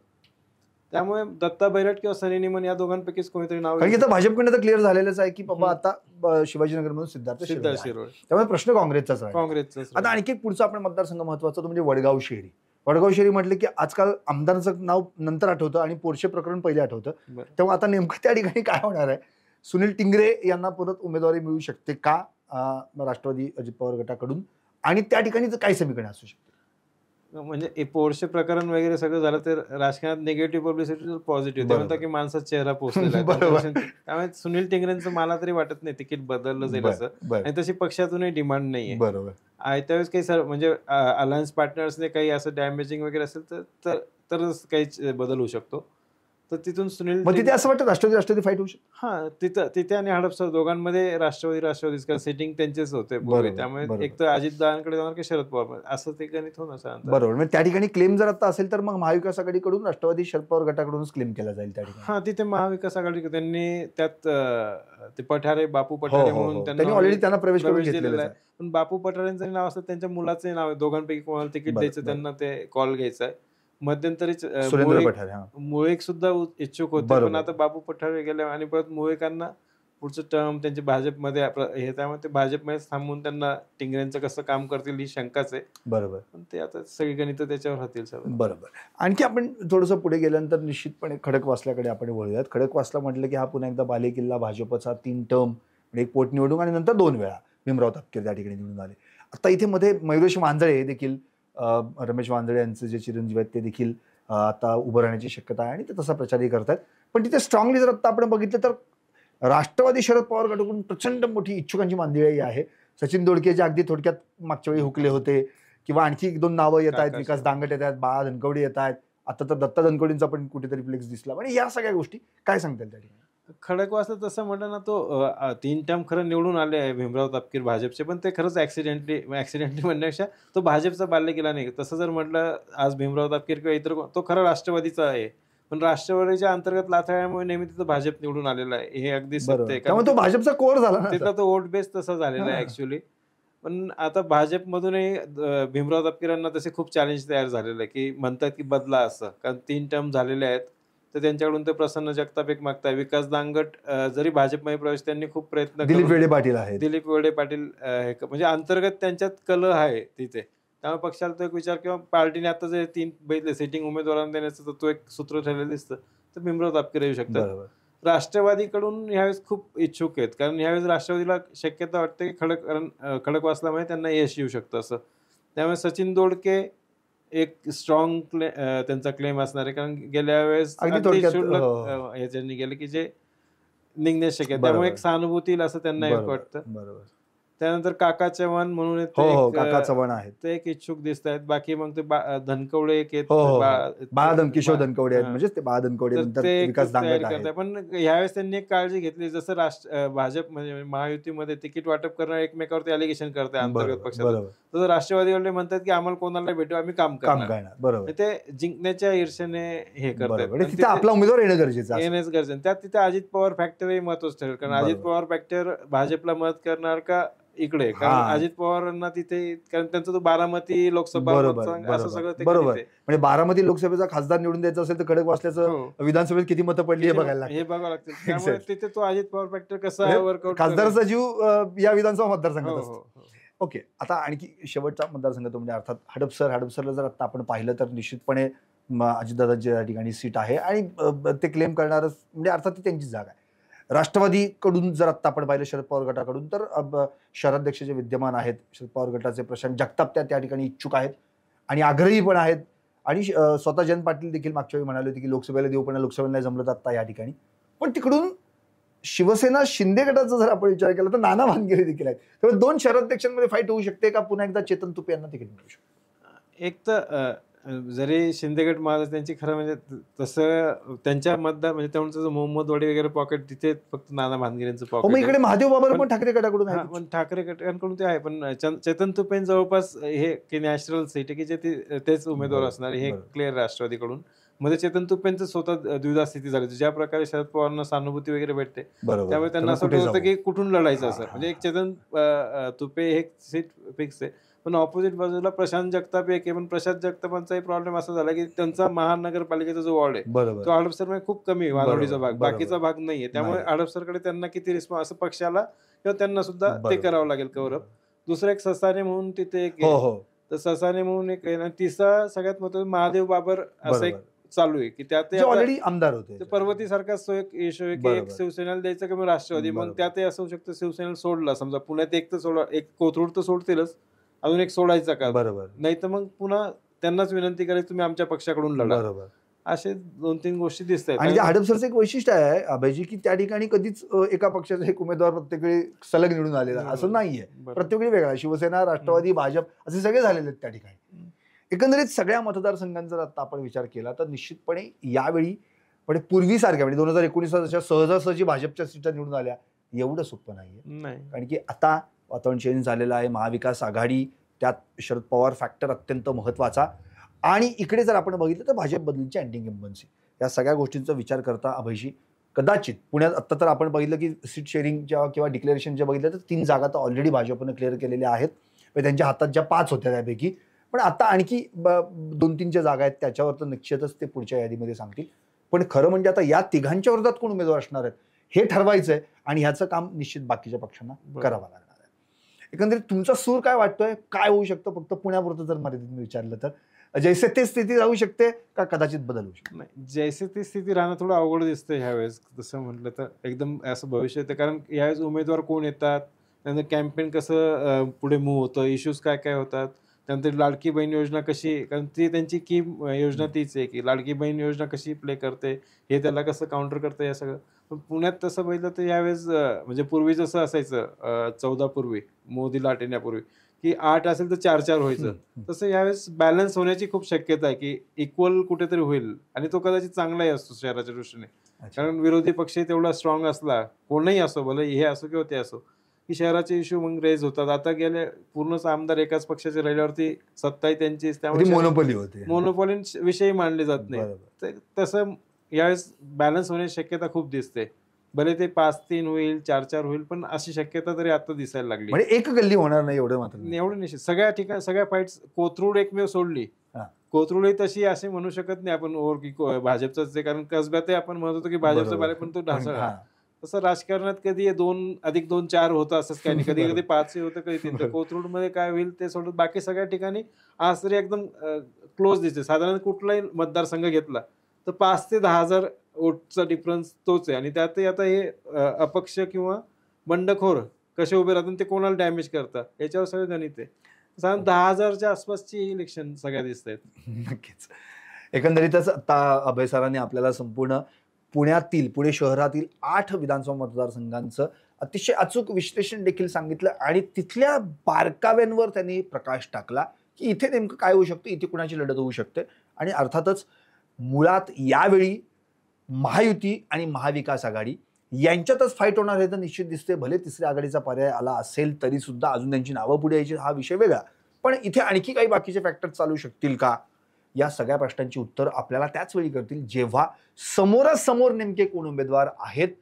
Speaker 2: त्यामुळे दत्ता बैरट किंवा सनी निमन या दोघांपैकीच कोणीतरी नाव भाजपकडे
Speaker 1: तर क्लिअर झालेलंच आहे की बाबा आता शिवाजीनगर मधून सिद्धार्थ सिद्धार्थ त्यामुळे प्रश्न काँग्रेसचा आहे
Speaker 2: काँग्रेसचा
Speaker 1: आता आणखी पुढचा आपण मतदारसंघ महत्वाचा तो म्हणजे वडगाव शहरी वडगाव शहरी म्हटलं की आजकाल आमदारांचं नाव नंतर आठवतं आणि पोरशे प्रकरण पहिले आठवतं तेव्हा आता नेमकं त्या ठिकाणी काय होणार आहे सुनील टिंगरे यांना परत उमेदवारी मिळू शकते का राष्ट्रवादी अजित पवार गटाकडून आणि त्या ठिकाणी काय समीकरण असू शकते
Speaker 2: म्हणजे पोरसे प्रकरण वगैरे सगळं झालं तर राजकारणात निगेटिव्ह पब्लिसिटी पॉझिटिव्ह ते म्हणतात की माणसाचा चेहरा पोहोचलेला [laughs] त्यामुळे सुनील टिंगरेंचं मला तरी वाटत नाही तिकीट बदललं जाईल असं आणि तशी पक्षातूनही डिमांड नाहीये बरोबर त्यावेळेस काही सर म्हणजे अलायन्स पार्टनर्सने काही असं डॅमेजिंग वगैरे असेल तर तरच काही बदल होऊ शकतो तर तिथून सुनील मग तिथे असं
Speaker 1: वाटतं राष्ट्रवादी राष्ट्रवादी फाईट होऊ शकतो हा
Speaker 2: तिथं तिथे आणि हडपसर दोघांमध्ये राष्ट्रवादी राष्ट्रवादीच कारण सेटिंग त्यांचेच होते त्यामुळे एक तर अजित दहाकडे जाणार की शरद पवार असं ते गणित होणार बरोबर
Speaker 1: म्हणजे त्या ठिकाणी क्लेम जर आता असेल तर मग महाविकास आघाडीकडून राष्ट्रवादी शरद पवार गटाकडूनच क्लेम केला जाईल त्या ठिकाणी
Speaker 2: हा तिथे महाविकास आघाडी त्यांनी त्यात ते पठारे बापू हो, पठारे हो, म्हणून हो. त्यांनी ऑलरेडी त्यांना प्रवेश दिलेला आहे पण बापू पठारेंचं नाव असतं त्यांच्या मुलाचं नाव आहे दोघांपैकी कोणाला तिकीट द्यायचं त्यांना ते कॉल घ्यायचा आहे मध्यंतरीच मुळेक सुद्धा इच्छुक होते पण आता बाबू पठारे गेले आणि परत मुळेकांना पुढचं टर्म त्यांचे भाजपमध्ये हे त्यामुळे ते भाजपमध्ये थांबून त्यांना टिंगऱ्यांचं कसं काम करतील ही शंकाच आहे बरोबर ते आता सगळी गणित त्याच्यावर राहतील सर
Speaker 1: बरोबर आणखी आपण थोडंसं पुढे गेल्यानंतर निश्चितपणे खडकवासल्याकडे आपण वळूयात खडकवासला म्हटलं की हा पुन्हा एकदा बालेकिल्ला भाजपचा तीन टर्म म्हणजे एक पोटनिवडणूक आणि नंतर दोन वेळा भीमराव तापकीर त्या ठिकाणी निवडून आले आता इथे मध्ये मयुरेश मांजळे देखील रमेश वांजळे यांचं जे चिरंजीव आहेत ते देखील आता उभं राहण्याची शक्यता आहे आणि ते तसा प्रचारही करत आहेत पण तिथे स्ट्रॉंगली जर आता आपण बघितलं तर राष्ट्रवादी शरद पवार गटाकडून प्रचंड मोठी इच्छुकांची मांदिळी आहे सचिन दोडके जे अगदी थोडक्यात मागच्या वेळी हुकले होते किंवा आणखी एक दोन नावं येत आहेत विकास दांगट येत आहेत बाळा धनकवडी येत आहेत आता तर दत्ता धनकवडींचा पण कुठेतरी फ्लेक्स दिसला आणि या सगळ्या गोष्टी काय सांगता त्या ठिकाणी
Speaker 2: खडकवासला तसं म्हणलं ना तो तीन टर्म खरं निवडून आले आहे भीमराव तापकीर भाजपचे पण ते खरंच ॲक्सिडेंटली ॲक्सिडेंटली म्हणण्यापेक्षा तो भाजपचा बाल्य केला नाही तसं जर म्हटलं आज भीमराव तापकीर किंवा इतर तो खरं राष्ट्रवादीचा आहे पण राष्ट्रवादीच्या अंतर्गत लाथाळ्यामुळे नेहमी तिथं भाजप निवडून आलेला आहे हे अगदी सत्य आहे तो भाजपचा कोर झाला तिथं तो वोट बेस तसा झालेला आहे ऍक्च्युली पण आता भाजपमधूनही भीमराव तापकीरांना तसे खूप चॅलेंज तयार झालेलं आहे की म्हणतात की बदला असं कारण तीन टर्म झालेले आहेत तर त्यांच्याकडून ते प्रसन्न जगताप एक मागताय विकास दांगट जरी भाजपमध्ये प्रवेश त्यांनी खूप प्रयत्न दिलीप वेळे पाटील आहे दिलीप वेडे पाटील म्हणजे अंतर्गत त्यांच्यात कल आहे तिथे त्यामुळे पक्षाला तो एक विचार किंवा पार्टीने आता जे तीन बघितले सिटिंग उमेदवारांना देण्याचं तर तो एक सूत्र ठरलेलं दिसतं तर भीमराव तापकीर येऊ शकतात राष्ट्रवादीकडून ह्यावेळेस खूप इच्छुक आहेत कारण ह्यावेळेस राष्ट्रवादीला शक्यता वाटते की खडक कारण खडक वाचल्यामुळे त्यांना यश येऊ शकतं असं त्यामुळे सचिन दोडके एक स्ट्रॉंग क्ले त्यांचा क्लेम असणार आहे कारण गेल्या वेळेस हो. ह्याच्यानी गेले की जे निघण्यास शक्य त्यामुळे एक सहानुभूतीला असं त्यांना एक वाटतं बरोबर त्यानंतर काका चव्हाण म्हणून ते हो, हो, एक, काका चव्हाण आहेत ते एक इच्छुक दिसत आहेत बाकी मग ते धनकवडे एक आहेत हो, किशोर धनकवडे
Speaker 1: आहेत ते
Speaker 2: पण ह्यावेळेस त्यांनी एक काळजी घेतली जसं राष्ट्र भाजप म्हणजे महायुतीमध्ये तिकीट वाटप करणार एकमेकावरती अलिगेशन करते अंतर्गत पक्षात राष्ट्रवादी तर म्हणतात की आम्हाला कोणाला भेटू आम्ही काम काम करणार ते जिंकण्याच्या ईर्षेने हे करतात तिथे करतात आपला उमेदवार येणं गरजेचं असतं. गरजेचं त्यात तिथे अजित पवार फॅक्टर महत्वाचं ठरेल कारण अजित पवार फॅक्टर भाजपला मदत करणार का इकडे कारण अजित पवारांना तिथे कारण त्यांचा तो बारामती लोकसभा बरोबर म्हणजे
Speaker 1: बारामती लोकसभेचा खासदार निवडून द्यायचा असेल तर कडक वाचल्याचं हो. विधानसभेत किती मतं पडली हे बघायला हे
Speaker 2: बघावं लागतं [laughs] तिथे तो अजित पवार फॅक्टर कसा वर्कआउट म्हणजे जीव
Speaker 1: या विधानसभा मतदारसंघात हो, असतो हो, ओके आता आणखी शेवटचा मतदारसंघ तो म्हणजे अर्थात हडपसर हडपसरला जर आता आपण पाहिलं तर निश्चितपणे अजितदादा या ठिकाणी सीट आहे आणि ते क्लेम करणारच म्हणजे अर्थात ती त्यांची जागा आहे राष्ट्रवादीकडून जर आत्ता आपण पाहिलं शरद पवार गटाकडून तर शहराध्यक्ष जे विद्यमान आहेत शरद पवार गटाचे प्रशांत जगताप त्या त्या ठिकाणी इच्छुक आहेत आणि आग्रही पण आहेत आणि स्वतः जयंत पाटील देखील मागच्या वेळी म्हणाले होते की लोकसभेला देऊ पण लोकसभेला नाही जमलं आत्ता या ठिकाणी पण तिकडून शिवसेना शिंदे गटाचा जर आपण विचार केला तर नाना भानगिरी देखील आहेत त्यामुळे दोन शहराध्यक्षांमध्ये फाईट होऊ शकते का पुन्हा एकदा चेतन तुपे यांना तिकडे मिळू
Speaker 2: शकतो एक तर जरी शिंदेगड महाराज त्यांची खरं म्हणजे तसं त्यांच्या मतदार म्हणजे त्यांचं मोहम्मदवाडी वगैरे पॉकेट तिथे फक्त नाना भानगिरींचं पॉकेट हो, इकडे महादेव बाबा पण
Speaker 1: ठाकरे गटाकडून
Speaker 2: पण ठाकरे गटांकडून ते आहे पण चेतन तुपेन जवळपास हे की नॅशनल सीट की जे तेच उमेदवार असणार हे क्लिअर राष्ट्रवादीकडून म्हणजे चेतन तुपेंचं स्वतः द्विधा स्थिती झाली ज्या प्रकारे शरद पवारांना सहानुभूती वगैरे भेटते त्यामुळे त्यांना असं वाटत होतं की कुठून लढायचं असं म्हणजे एक चेतन तुपे हे सीट फिक्स आहे पण ऑपोजिट बाजूला प्रशांत जगताप एक आहे पण प्रशांत जगतापांचा प्रॉब्लेम असा झाला की त्यांचा महानगरपालिकेचा जो वॉर्ड आहे तो मध्ये खूप कमी आहे भाग बाकीचा भाग नाहीये त्यामुळे हडपसरकडे त्यांना किती रिस्पॉन्स असं पक्षाला किंवा त्यांना सुद्धा ते करावं लागेल कौरव दुसरं एक ससाने म्हणून तिथे एक हो, हो. तर ससाने म्हणून एक आहे तिसरा सगळ्यात महत्वाचा महादेव बाबर असं एक चालू आहे की त्यात ऑलरेडी आमदार होते पर्वती सारखा आहे की एक शिवसेनेला द्यायचं किंवा राष्ट्रवादी मग त्यातही असं होऊ शकतं शिवसेनेला सोडला समजा पुण्यात एक तर सोडा एक कोथरूड तर सोडतीलच अजून एक सोडायचा का बरोबर नाही तर मग पुन्हा त्यांनाच विनंती करायची तुम्ही आमच्या पक्षाकडून लढा बरोबर असे दोन तीन गोष्टी दिसतात आणि हडपसरचं
Speaker 1: एक वैशिष्ट्य आहे अभयजी की त्या ठिकाणी कधीच एका पक्षाचा एक उमेदवार प्रत्येक वेळी सलग निवडून आलेला असं नाहीये प्रत्येक वेळी वेगळा शिवसेना राष्ट्रवादी भाजप असे सगळे झालेले आहेत त्या ठिकाणी एकंदरीत सगळ्या मतदारसंघांचा जर आता आपण विचार केला तर निश्चितपणे यावेळी पण पूर्वीसारख्या म्हणजे दोन हजार एकोणीसला जशा सहजासहजी भाजपच्या सीटा निवडून आल्या एवढं सोपं नाहीये कारण की आता वातावरण चेंज झालेलं आहे महाविकास आघाडी त्यात शरद पवार फॅक्टर अत्यंत महत्त्वाचा आणि इकडे जर आपण बघितलं तर भाजपबद्दलची अँडिंग इम्पन्सी या सगळ्या गोष्टींचा विचार करता अभयशी कदाचित पुण्यात आत्ता तर आपण बघितलं की सीट शेअरिंग जेव्हा किंवा डिक्लेरेशन जे बघितलं तर तीन जागा तर ऑलरेडी भाजपनं क्लिअर केलेल्या आहेत त्यांच्या हातात ज्या पाच होत्या त्यापैकी पण आता आणखी दोन तीन ज्या जागा आहेत त्याच्यावर तर निश्चितच ते पुढच्या यादीमध्ये सांगतील पण खरं म्हणजे आता या तिघांच्या विरोधात कोण उमेदवार असणार आहेत हे ठरवायचं आहे आणि ह्याचं काम निश्चित बाकीच्या पक्षांना करावं लागेल एकंदरीत तुमचा सूर काय वाटतोय काय होऊ शकतं फक्त पुण्यापुरतं जर मर्यादित विचारलं तर जैसे ते स्थिती राहू शकते का कदाचित बदल होऊ शकतो नाही
Speaker 2: जैसे ती स्थिती राहणं थोडं अवघड दिसतं ह्यावेळेस तसं म्हटलं तर एकदम असं भविष्य येतं कारण ह्यावेळेस उमेदवार कोण येतात त्यानंतर कॅम्पेन कसं पुढे मूव्ह होतं इश्यूज काय काय होतात त्यानंतर लाडकी बहीण योजना कशी कारण ती त्यांची की योजना तीच आहे की लाडकी बहीण योजना कशी प्ले करते हे त्याला कसं काउंटर करते या सगळं पुण्यात तसं बघितलं तर यावेळेस म्हणजे पूर्वी जसं असायचं चौदा पूर्वी मोदी लाट की आठ असेल तर चार चार व्हायचं तसं यावेळेस बॅलन्स होण्याची खूप शक्यता आहे की इक्वल कुठेतरी होईल आणि तो कदाचित चांगलाही असतो शहराच्या दृष्टीने कारण विरोधी पक्ष तेवढा स्ट्रॉंग असला कोणही असो भले हे असो किंवा ते असो की शहराचे इश्यू मग रेज होतात आता गेले पूर्णच आमदार एकाच पक्षाचे राहिल्यावरती सत्ताही त्यांची त्यामुळे मोनोपॉली होते मोनोपॉली मानले जात नाही तसं यावेळेस बॅलन्स होण्याची शक्यता खूप दिसते भले ते पाच तीन होईल चार चार होईल पण अशी शक्यता तरी आता दिसायला लागली म्हणजे एक
Speaker 1: गल्ली होणार नाही एवढं मात्र
Speaker 2: एवढं निश्चित सगळ्या ठिकाणी सगळ्या फाईट कोथरूड एकमेव सोडली ही तशी असे म्हणू शकत नाही आपण ओव्हर की भाजपचाच ते कारण कसब्यातही आपण म्हणत होतो की भाजपचा पण तो ढासळला तसं राजकारणात कधी दोन अधिक दोन चार होतं असंच काय नाही कधी [laughs] कधी पाच होतं कधी तीन कोथरूड मध्ये काय होईल ते सोडत बाकी सगळ्या ठिकाणी आज तरी एकदम क्लोज दिसते साधारण कुठलाही मतदारसंघ घेतला तर पाच ते दहा हजार वोटचा डिफरन्स तोच आहे आणि त्यातही आता हे अपक्ष किंवा बंडखोर कसे उभे राहतात ते कोणाला डॅमेज करतात याच्यावर सगळं गणित आहे साधारण दहा हजारच्या आसपासची इलेक्शन सगळ्या दिसत आहेत
Speaker 1: [laughs] नक्कीच एकंदरीतच आता अभय सरांनी आपल्याला संपूर्ण पुण्यातील पुणे शहरातील आठ विधानसभा मतदारसंघांचं अतिशय अचूक विश्लेषण देखील सांगितलं आणि तिथल्या बारकाव्यांवर त्यांनी प्रकाश टाकला की इथे नेमकं काय होऊ शकतं इथे कुणाची लढत होऊ शकते आणि अर्थातच मुळात यावेळी महायुती आणि महाविकास आघाडी यांच्यातच फाईट होणार हे तर निश्चित दिसते भले तिसऱ्या आघाडीचा पर्याय आला असेल तरी सुद्धा अजून त्यांची नावं पुढे यायची हा विषय वेगळा पण इथे आणखी काही बाकीचे फॅक्टर चालू शकतील का या सगळ्या प्रश्नांची उत्तर आपल्याला त्याच वेळी करतील जेव्हा समोरासमोर नेमके कोण उमेदवार आहेत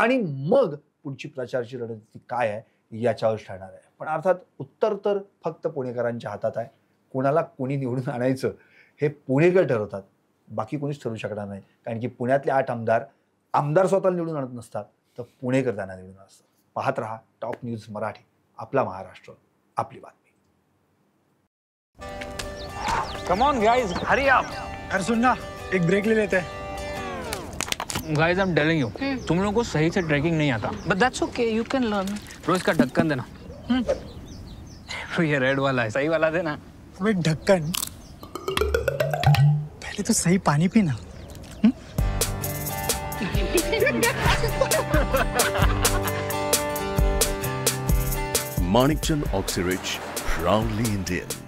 Speaker 1: आणि मग पुढची प्रचारची रणनीती काय आहे याच्यावर ठरणार आहे पण अर्थात उत्तर तर फक्त पुणेकरांच्या हातात आहे कोणाला कोणी निवडून आणायचं हे पुणेकर ठरवतात बाकी कोणीच ठरवू शकणार नाही कारण की पुण्यातले आठ आमदार आमदार स्वतःला निवडून आणत नसतात तर पुणेकर त्यांना निवडून असतात पाहत रहा टॉप न्यूज मराठी आपला महाराष्ट्र आपली बातमी कम ऑन गाइस हरी आप हर सुनना एक ब्रेक ले लेते हैं guys I am telling you तुम लोगों को सही से ट्रैकिंग नहीं आता but that's okay you can learn रोज का ढक्कन देना हम्म [laughs] ये रेड वाला है सही वाला देना ढक्कन सही पाणी सही ना पीना? चंद्र ऑक्सिरिच राऊंडली इंडियन